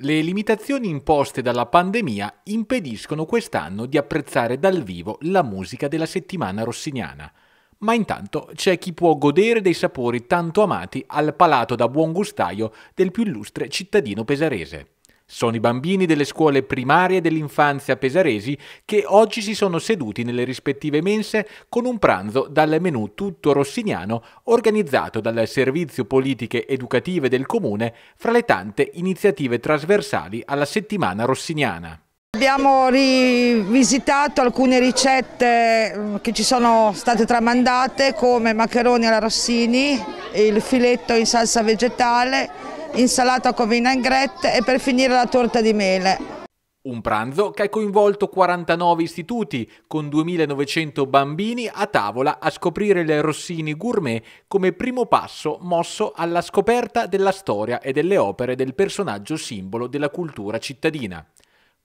Le limitazioni imposte dalla pandemia impediscono quest'anno di apprezzare dal vivo la musica della settimana rossiniana. Ma intanto c'è chi può godere dei sapori tanto amati al palato da buon gustaio del più illustre cittadino pesarese. Sono i bambini delle scuole primarie dell'infanzia pesaresi che oggi si sono seduti nelle rispettive mense con un pranzo dal menù tutto rossiniano organizzato dal Servizio Politiche Educative del Comune fra le tante iniziative trasversali alla settimana rossiniana. Abbiamo rivisitato alcune ricette eh, che ci sono state tramandate come maccheroni alla Rossini, il filetto in salsa vegetale, insalata con vina in grette e per finire la torta di mele. Un pranzo che ha coinvolto 49 istituti, con 2.900 bambini a tavola a scoprire le Rossini Gourmet come primo passo mosso alla scoperta della storia e delle opere del personaggio simbolo della cultura cittadina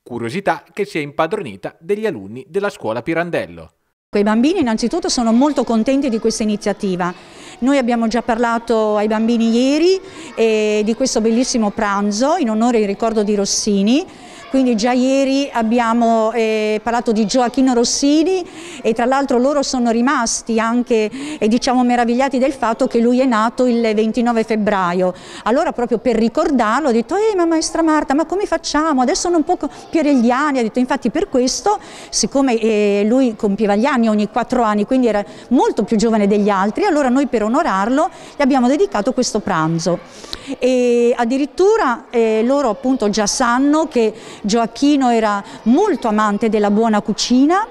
curiosità che si è impadronita degli alunni della scuola Pirandello. I bambini innanzitutto sono molto contenti di questa iniziativa. Noi abbiamo già parlato ai bambini ieri eh, di questo bellissimo pranzo in onore e in ricordo di Rossini quindi già ieri abbiamo eh, parlato di Gioacchino Rossini e tra l'altro loro sono rimasti anche eh, diciamo meravigliati del fatto che lui è nato il 29 febbraio. Allora proprio per ricordarlo ho detto ehi ma maestra Marta ma come facciamo? Adesso non può compiere gli anni, ha detto infatti per questo siccome eh, lui compieva gli anni ogni quattro anni quindi era molto più giovane degli altri allora noi per onorarlo gli abbiamo dedicato questo pranzo e addirittura eh, loro appunto già sanno che Gioacchino era molto amante della buona cucina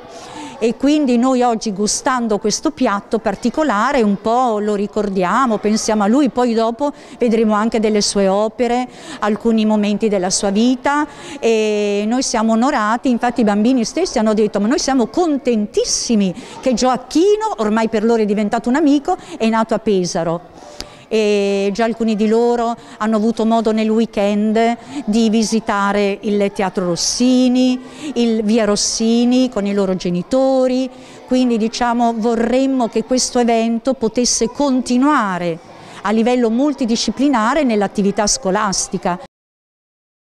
e quindi noi oggi gustando questo piatto particolare un po' lo ricordiamo, pensiamo a lui, poi dopo vedremo anche delle sue opere, alcuni momenti della sua vita e noi siamo onorati, infatti i bambini stessi hanno detto ma noi siamo contentissimi che Gioacchino, ormai per loro è diventato un amico, è nato a Pesaro e già alcuni di loro hanno avuto modo nel weekend di visitare il Teatro Rossini, il Via Rossini con i loro genitori, quindi diciamo vorremmo che questo evento potesse continuare a livello multidisciplinare nell'attività scolastica.